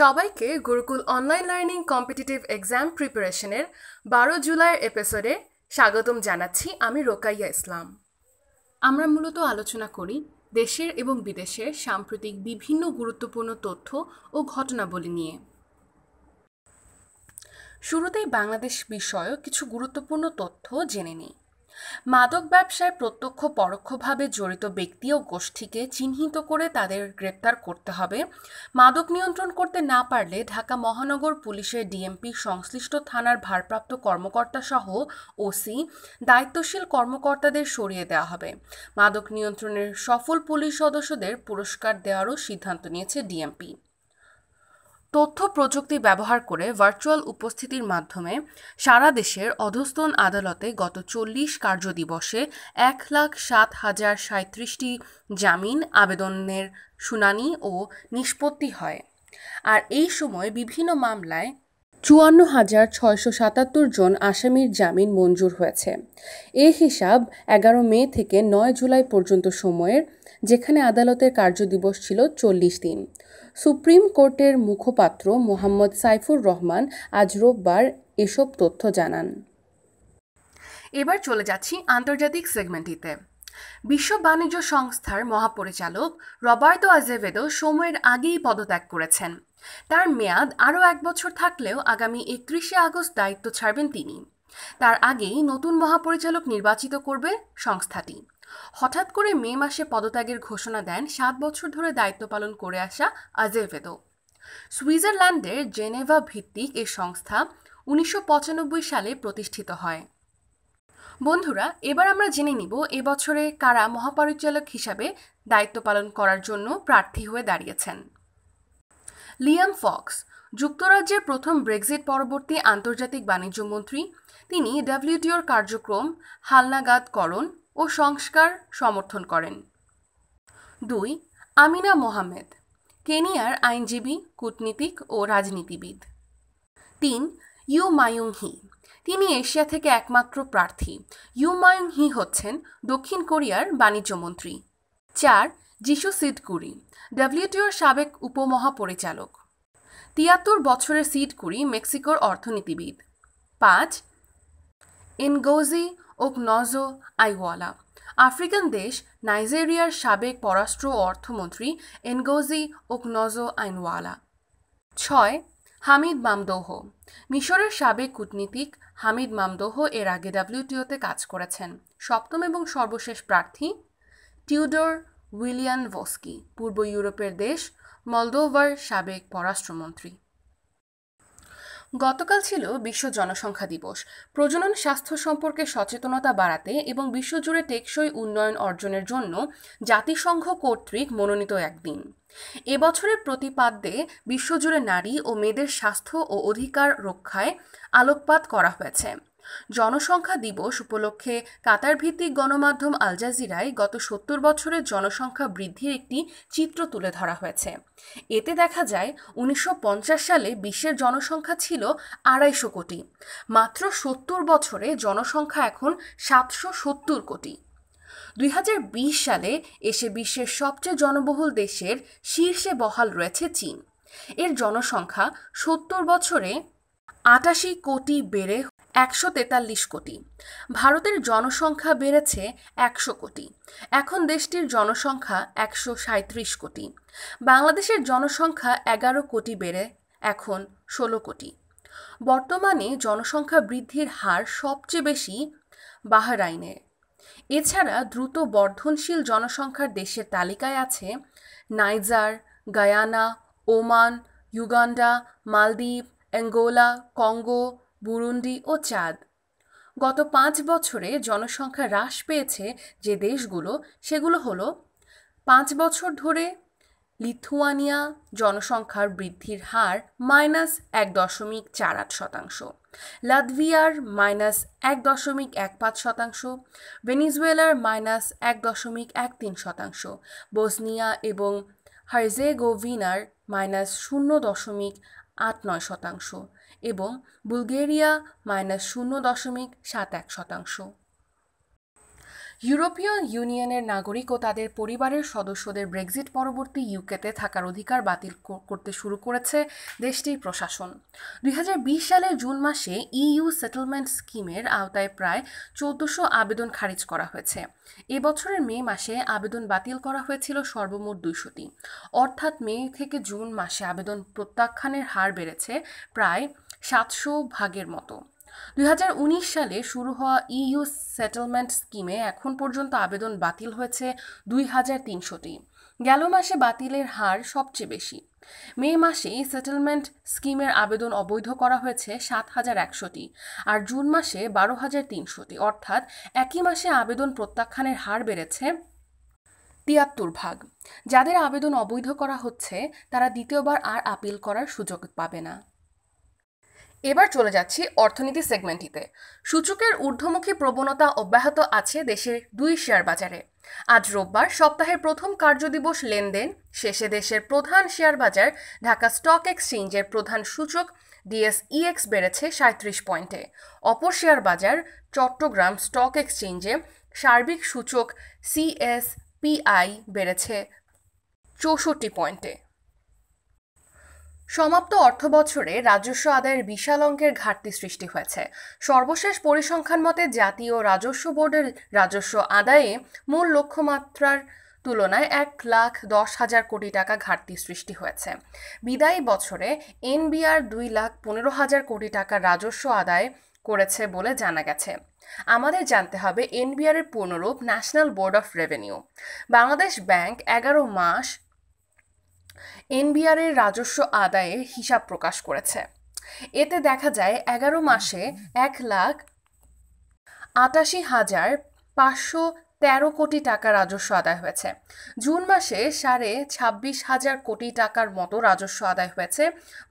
সবাইকে Gurukul online learning competitive exam প্রিপারেশনের বারো জুলাইয়ের এপিসোডে স্বাগতম জানাচ্ছি আমি রোকাইয়া ইসলাম আমরা মূলত আলোচনা করি দেশের এবং বিদেশের সাম্প্রতিক বিভিন্ন গুরুত্বপূর্ণ তথ্য ও ঘটনাবলী নিয়ে শুরুতেই বাংলাদেশ বিষয়ক কিছু গুরুত্বপূর্ণ তথ্য জেনে নিই মাদক ব্যবসায় প্রত্যক্ষ পরোক্ষভাবে জড়িত ব্যক্তি ও গোষ্ঠীকে চিহ্নিত করে তাদের গ্রেপ্তার করতে হবে মাদক নিয়ন্ত্রণ করতে না পারলে ঢাকা মহানগর পুলিশের ডিএমপি সংশ্লিষ্ট থানার ভারপ্রাপ্ত কর্মকর্তা সহ ওসি দায়িত্বশীল কর্মকর্তাদের সরিয়ে দেওয়া হবে মাদক নিয়ন্ত্রণের সফল পুলিশ সদস্যদের পুরস্কার দেওয়ারও সিদ্ধান্ত নিয়েছে ডিএমপি তথ্য প্রযুক্তি ব্যবহার করে ভার্চুয়াল উপস্থিতির মাধ্যমে সারা দেশের অধস্তন আদালতে গত চল্লিশ কার্যদিবসে এক লাখ সাত হাজার সাঁত্রিশটি জামিন আবেদনের শুনানি ও নিষ্পত্তি হয় আর এই সময় বিভিন্ন মামলায় চুয়ান্ন হাজার ছয়শো সাতাত্তর জন আসামির জামিন মঞ্জুর হয়েছে এ হিসাব এগারো মে থেকে নয় জুলাই পর্যন্ত সময়ের যেখানে আদালতের কার্যদিবস ছিল চল্লিশ দিন সুপ্রিম কোর্টের মুখপাত্র মোহাম্মদ সাইফুর রহমান আজ রোববার এসব তথ্য জানান এবার চলে যাচ্ছি আন্তর্জাতিক সেগমেন্টটিতে বিশ্ব বাণিজ্য সংস্থার মহাপরিচালক রবার্তো আজেভেদো সময়ের আগেই পদত্যাগ করেছেন তার মেয়াদ আরও এক বছর থাকলেও আগামী একত্রিশে আগস্ট দায়িত্ব ছাড়বেন তিনি তার আগেই নতুন মহাপরিচালক নির্বাচিত করবে সংস্থাটি হঠাৎ করে মে মাসে পদত্যাগের ঘোষণা দেন সাত বছর ধরে দায়িত্ব পালন করে আসা আজেভেদো সুইজারল্যান্ডের জেনেভা ভিত্তিক এ সংস্থা উনিশশো সালে প্রতিষ্ঠিত হয় বন্ধুরা এবার আমরা জেনে নিব এবছরে কারা মহাপরিচালক হিসাবে দায়িত্ব পালন করার জন্য প্রার্থী হয়ে দাঁড়িয়েছেন লিয়াম ফক্স যুক্তরাজ্যের প্রথম ব্রেক্সিট পরবর্তী আন্তর্জাতিক বাণিজ্য মন্ত্রী তিনি ডাব্লিউটিওর কার্যক্রম হালনাগাদকরণ ও সংস্কার সমর্থন করেন দুই আমিনা মোহাম্মেদ কেনিয়ার আইনজীবী কূটনীতিক ও রাজনীতিবিদ তিন ইউ মায়ুং হি তিনি এশিয়া থেকে একমাত্র প্রার্থী ইউ মায়ুং হি হচ্ছেন দক্ষিণ কোরিয়ার বাণিজ্যমন্ত্রী চার যিশু কুরি ডাব্লিউটিওর সাবেক উপমহাপরিচালক তিয়াত্তর বছরের কুরি মেক্সিকোর অর্থনীতিবিদ পাঁচ এনগোজি নজো আইওয়ালা আফ্রিকান দেশ নাইজেরিয়ার সাবেক পররাষ্ট্র অর্থমন্ত্রী এনগোজি নজো আইনওয়ালা ছয় হামিদ মামদোহ মিশরের সাবেক কূটনীতিক হামিদ মামদোহ এর আগে ডাব্লিউটিওতে কাজ করেছেন সপ্তম এবং সর্বশেষ প্রার্থী টিউডোর উইলিয়ান ভস্কি পূর্ব ইউরোপের দেশ মলদোভার সাবেক পররাষ্ট্রমন্ত্রী গতকাল ছিল বিশ্ব জনসংখ্যা দিবস প্রজনন স্বাস্থ্য সম্পর্কে সচেতনতা বাড়াতে এবং বিশ্বজুড়ে টেকসই উন্নয়ন অর্জনের জন্য জাতিসংঘ কর্তৃক মনোনীত একদিন এবছরের প্রতিপাদ্যে বিশ্বজুড়ে নারী ও মেয়েদের স্বাস্থ্য ও অধিকার রক্ষায় আলোকপাত করা হয়েছে জনসংখ্যা দিবস উপলক্ষে কাতার ভিত্তিক গণমাধ্যম আলজাজিরায় গত সত্তর বছরের জনসংখ্যা বৃদ্ধির একটি চিত্র তুলে ধরা হয়েছে এতে দেখা যায় উনিশশো সালে বিশ্বের জনসংখ্যা ছিল আড়াইশো কোটি মাত্র সত্তর বছরে জনসংখ্যা এখন সাতশো সত্তর কোটি দুই সালে এসে বিশ্বের সবচেয়ে জনবহুল দেশের শীর্ষে বহাল রয়েছে চীন এর জনসংখ্যা সত্তর বছরে আটাশি কোটি বেড়ে একশো তেতাল্লিশ কোটি ভারতের জনসংখ্যা বেড়েছে একশো কোটি এখন দেশটির জনসংখ্যা একশো সাঁত্রিশ কোটি বাংলাদেশের জনসংখ্যা এগারো কোটি বেড়ে এখন ষোলো কোটি বর্তমানে জনসংখ্যা বৃদ্ধির হার সবচেয়ে বেশি বাহরাইনে এছাড়া দ্রুত বর্ধনশীল জনসংখ্যার দেশের তালিকায় আছে নাইজার গায়ানা ওমান ইউগান্ডা মালদ্বীপ অ্যাঙ্গোলা কঙ্গো বুরুন্ডি ও চাঁদ গত পাঁচ বছরে জনসংখ্যা হ্রাস পেয়েছে যে দেশগুলো সেগুলো হলো পাঁচ বছর ধরে লিথুয়ানিয়া জনসংখ্যার বৃদ্ধির হার মাইনাস এক দশমিক চার আট শতাংশ লাদভিয়ার মাইনাস এক দশমিক এক পাঁচ শতাংশ ভেনিজুয়েলার মাইনাস এক দশমিক এক তিন শতাংশ বসনিয়া এবং হার্জেগোভিনার মাইনাস শূন্য দশমিক আট নয় শতাংশ এবং বুলগেরিয়া মাইনাস শূন্য দশমিক সাত এক শতাংশ ইউরোপীয় ইউনিয়নের নাগরিক ও তাদের পরিবারের সদস্যদের ব্রেক্সিট পরবর্তী ইউকেতে থাকার অধিকার বাতিল করতে শুরু করেছে দেশটির প্রশাসন দুই সালের জুন মাসে ইইউ সেটেলমেন্ট স্কিমের আওতায় প্রায় চোদ্দশো আবেদন খারিজ করা হয়েছে এ বছরের মে মাসে আবেদন বাতিল করা হয়েছিল সর্বমোট দুইশোটি অর্থাৎ মে থেকে জুন মাসে আবেদন প্রত্যাখ্যানের হার বেড়েছে প্রায় সাতশো ভাগের মতো দুই সালে শুরু হওয়া ইইউ সেটেলমেন্ট স্কিমে এখন পর্যন্ত আবেদন বাতিল হয়েছে দুই হাজার তিনশোটি গেল মাসে বাতিলের হার সবচেয়ে বেশি মে মাসে সেটেলমেন্ট স্কিমের আবেদন অবৈধ করা হয়েছে সাত হাজার একশোটি আর জুন মাসে বারো হাজার তিনশোটি অর্থাৎ একই মাসে আবেদন প্রত্যাখ্যানের হার বেড়েছে তিয়াত্তর ভাগ যাদের আবেদন অবৈধ করা হচ্ছে তারা দ্বিতীয়বার আর আপিল করার সুযোগ পাবে না এবার চলে যাচ্ছি অর্থনীতি সেগমেন্টটিতে সূচকের ঊর্ধ্বমুখী প্রবণতা অব্যাহত আছে দেশের দুই শেয়ার বাজারে আজ রোববার সপ্তাহের প্রথম কার্যদিবস লেনদেন শেষে দেশের প্রধান শেয়ার বাজার ঢাকা স্টক এক্সচেঞ্জের প্রধান সূচক ডিএসইএক্স e বেড়েছে সাঁত্রিশ পয়েন্টে অপর শেয়ার বাজার চট্টগ্রাম স্টক এক্সচেঞ্জে সার্বিক সূচক সিএসপিআই বেড়েছে চৌষট্টি পয়েন্টে সমাপ্ত অর্থ বছরে রাজস্ব আদায়ের বিশাল অঙ্কের ঘাটতি সৃষ্টি হয়েছে সর্বশেষ পরিসংখ্যান মতে জাতীয় রাজস্ব বোর্ডের রাজস্ব আদায়ে মূল লক্ষ্যমাত্রার তুলনায় এক লাখ দশ হাজার কোটি টাকা ঘাটতি সৃষ্টি হয়েছে বিদায়ী বছরে এনবিআর দুই লাখ পনেরো হাজার কোটি টাকা রাজস্ব আদায় করেছে বলে জানা গেছে আমাদের জানতে হবে এনবিআর এর পূর্ণরূপ national board of revenue Bangladesh bank এগারো মাস এনবিআরের রাজস্ব আদায়ের হিসাব প্রকাশ করেছে এতে দেখা যায় এগারো মাসে এক লাখ আটাশি হাজার পাঁচশো তেরো কোটি টাকা রাজস্ব আদায় হয়েছে জুন মাসে সাড়ে ছাব্বিশ হাজার কোটি টাকার মতো রাজস্ব আদায় হয়েছে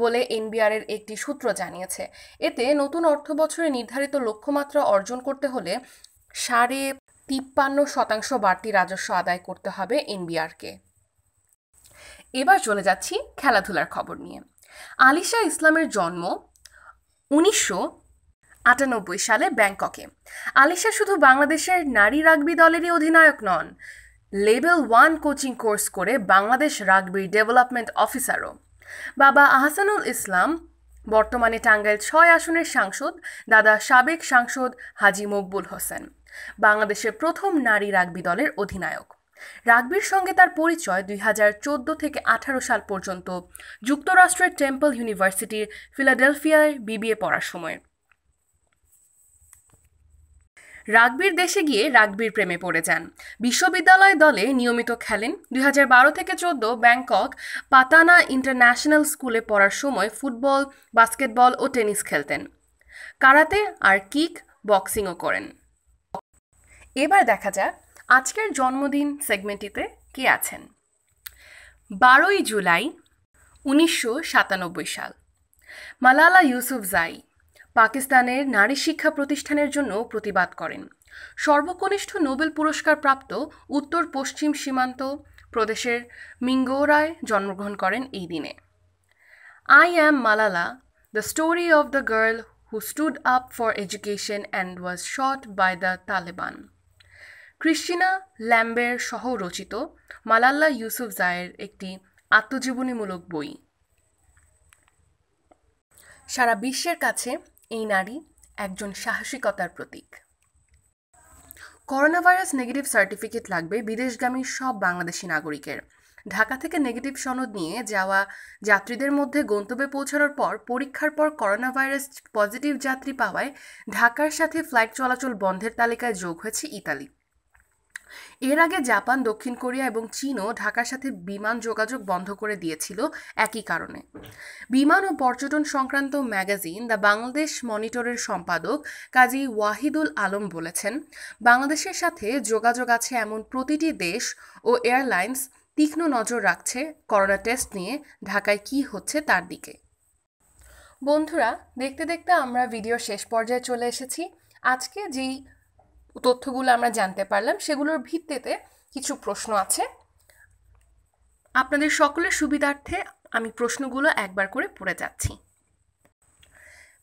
বলে এনবিআরের একটি সূত্র জানিয়েছে এতে নতুন অর্থ বছরে নির্ধারিত লক্ষ্যমাত্রা অর্জন করতে হলে সাড়ে তিপ্পান্ন শতাংশ বাড়তি রাজস্ব আদায় করতে হবে এনবিআরকে এবার চলে যাচ্ছি খেলাধুলার খবর নিয়ে আলিশা ইসলামের জন্ম উনিশশো আটানব্বই সালে ব্যাংককে আলিশা শুধু বাংলাদেশের নারী রাগবি দলেরই অধিনায়ক নন লেভেল ওয়ান কোচিং কোর্স করে বাংলাদেশ রাগবি ডেভেলপমেন্ট অফিসারও বাবা আহসানুল ইসলাম বর্তমানে টাঙ্গাইল ছয় আসনের সাংসদ দাদা সাবেক সাংসদ হাজি মকবুল হোসেন বাংলাদেশের প্রথম নারী রাগবি দলের অধিনায়ক রাগবির সঙ্গে তার পরিচয় দুই হাজার চোদ্দো থেকে আঠারো সাল পর্যন্ত যুক্তরাষ্ট্রের টেম্পল ইউনিভার্সিটির ফিলাডেলফিয়ায় বিবিএ পড়ার সময় রাগবির দেশে গিয়ে রাগবির প্রেমে পড়ে যান বিশ্ববিদ্যালয় দলে নিয়মিত খেলেন দুই হাজার বারো থেকে চোদ্দ ব্যাংকক পাতানা ইন্টারন্যাশনাল স্কুলে পড়ার সময় ফুটবল বাস্কেটবল ও টেনিস খেলতেন কারাতে আর কিক বক্সিংও করেন এবার দেখা যাক আজকের জন্মদিন সেগমেন্টটিতে কে আছেন বারোই জুলাই উনিশশো সাতানব্বই সাল মালালা ইউসুফ জাই পাকিস্তানের নারী শিক্ষা প্রতিষ্ঠানের জন্য প্রতিবাদ করেন সর্বকনিষ্ঠ নোবেল পুরস্কার প্রাপ্ত উত্তর পশ্চিম সীমান্ত প্রদেশের মিঙ্গোরায় জন্মগ্রহণ করেন এই দিনে I am Malala the story of the girl who stood up for education and was shot by the Taliban Christina ল্যাম্বের সহ রচিত মালাল্লা জায়ের একটি আত্মজীবনীমূলক বই সারা বিশ্বের কাছে এই নারী একজন সাহসিকতার প্রতীক ভাইরাস নেগেটিভ সার্টিফিকেট লাগবে বিদেশগামী সব বাংলাদেশি নাগরিকের ঢাকা থেকে নেগেটিভ সনদ নিয়ে যাওয়া যাত্রীদের মধ্যে গন্তব্যে পৌঁছানোর পর পরীক্ষার পর করোনা ভাইরাস পজিটিভ যাত্রী পাওয়ায় ঢাকার সাথে ফ্লাইট চলাচল বন্ধের তালিকায় যোগ হয়েছে ইতালি এর আগে জাপান দক্ষিণ কোরিয়া এবং চীনও ঢাকার সাথে বিমান যোগাযোগ বন্ধ করে দিয়েছিল একই কারণে বিমান ও পর্যটন সংক্রান্ত ম্যাগাজিন দ্য বাংলাদেশ মনিটরের সম্পাদক কাজী ওয়াহিদুল আলম বলেছেন বাংলাদেশের সাথে যোগাযোগ আছে এমন প্রতিটি দেশ ও এয়ারলাইন্স তীক্ষ্ণ নজর রাখছে করোনা টেস্ট নিয়ে ঢাকায় কি হচ্ছে তার দিকে বন্ধুরা দেখতে দেখতে আমরা ভিডিও শেষ পর্যায়ে চলে এসেছি আজকে যেই তথ্যগুলো আমরা জানতে পারলাম সেগুলোর ভিত্তিতে কিছু প্রশ্ন আছে আপনাদের সকলের সুবিধার্থে আমি প্রশ্নগুলো একবার করে পড়ে যাচ্ছি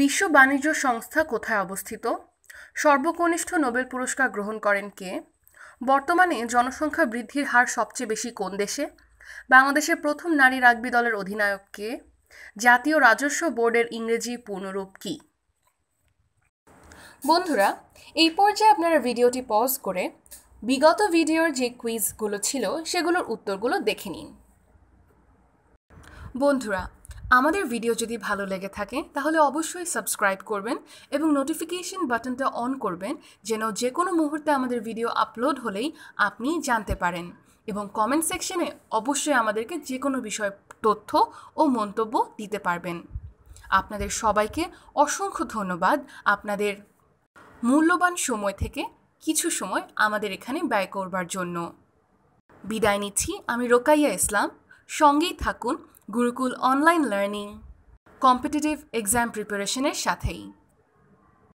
বিশ্ব বাণিজ্য সংস্থা কোথায় অবস্থিত সর্বকনিষ্ঠ নোবেল পুরস্কার গ্রহণ করেন কে বর্তমানে জনসংখ্যা বৃদ্ধির হার সবচেয়ে বেশি কোন দেশে বাংলাদেশের প্রথম নারী রাগবি দলের অধিনায়ক কে জাতীয় রাজস্ব বোর্ডের ইংরেজি পূর্ণরূপ কী বন্ধুরা এই পর্যায়ে আপনারা ভিডিওটি পজ করে বিগত ভিডিওর যে কুইজগুলো ছিল সেগুলোর উত্তরগুলো দেখে নিন বন্ধুরা আমাদের ভিডিও যদি ভালো লেগে থাকে তাহলে অবশ্যই সাবস্ক্রাইব করবেন এবং নোটিফিকেশন বাটনটা অন করবেন যেন যে কোনো মুহূর্তে আমাদের ভিডিও আপলোড হলেই আপনি জানতে পারেন এবং কমেন্ট সেকশনে অবশ্যই আমাদেরকে যে কোনো বিষয় তথ্য ও মন্তব্য দিতে পারবেন আপনাদের সবাইকে অসংখ্য ধন্যবাদ আপনাদের মূল্যবান সময় থেকে কিছু সময় আমাদের এখানে ব্যয় করবার জন্য বিদায় নিচ্ছি আমি রোকাইয়া ইসলাম সঙ্গেই থাকুন Gurukul online learning competitive exam প্রিপারেশনের সাথেই